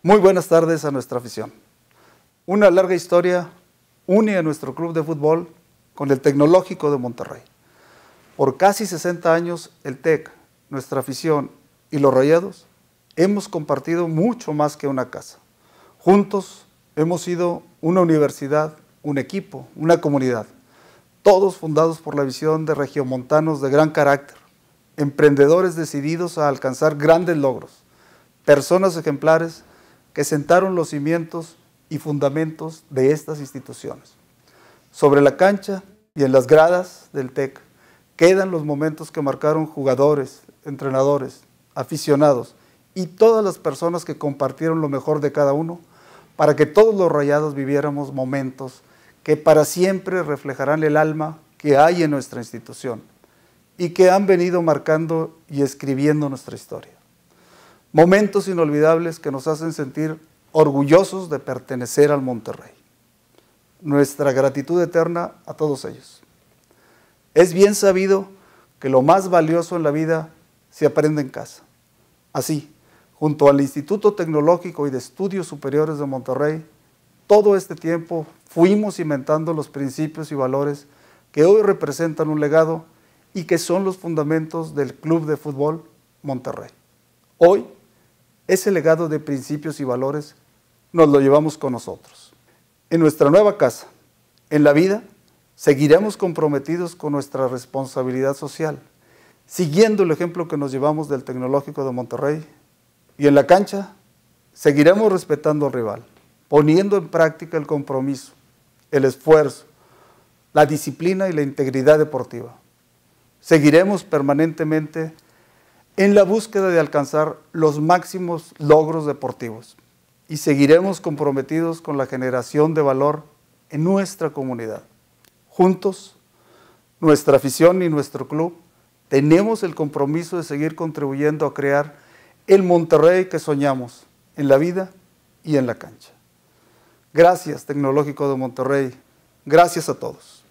Muy buenas tardes a nuestra afición. Una larga historia une a nuestro club de fútbol con el Tecnológico de Monterrey. Por casi 60 años, el TEC, nuestra afición y los rayados hemos compartido mucho más que una casa. Juntos hemos sido una universidad, un equipo, una comunidad, todos fundados por la visión de regiomontanos de gran carácter, emprendedores decididos a alcanzar grandes logros, personas ejemplares que sentaron los cimientos y fundamentos de estas instituciones. Sobre la cancha y en las gradas del TEC quedan los momentos que marcaron jugadores, entrenadores, aficionados y todas las personas que compartieron lo mejor de cada uno para que todos los rayados viviéramos momentos que para siempre reflejarán el alma que hay en nuestra institución y que han venido marcando y escribiendo nuestra historia momentos inolvidables que nos hacen sentir orgullosos de pertenecer al Monterrey. Nuestra gratitud eterna a todos ellos. Es bien sabido que lo más valioso en la vida se aprende en casa. Así, junto al Instituto Tecnológico y de Estudios Superiores de Monterrey, todo este tiempo fuimos inventando los principios y valores que hoy representan un legado y que son los fundamentos del Club de Fútbol Monterrey. Hoy ese legado de principios y valores nos lo llevamos con nosotros. En nuestra nueva casa, en la vida, seguiremos comprometidos con nuestra responsabilidad social, siguiendo el ejemplo que nos llevamos del Tecnológico de Monterrey. Y en la cancha, seguiremos respetando al rival, poniendo en práctica el compromiso, el esfuerzo, la disciplina y la integridad deportiva. Seguiremos permanentemente en la búsqueda de alcanzar los máximos logros deportivos y seguiremos comprometidos con la generación de valor en nuestra comunidad. Juntos, nuestra afición y nuestro club tenemos el compromiso de seguir contribuyendo a crear el Monterrey que soñamos en la vida y en la cancha. Gracias Tecnológico de Monterrey. Gracias a todos.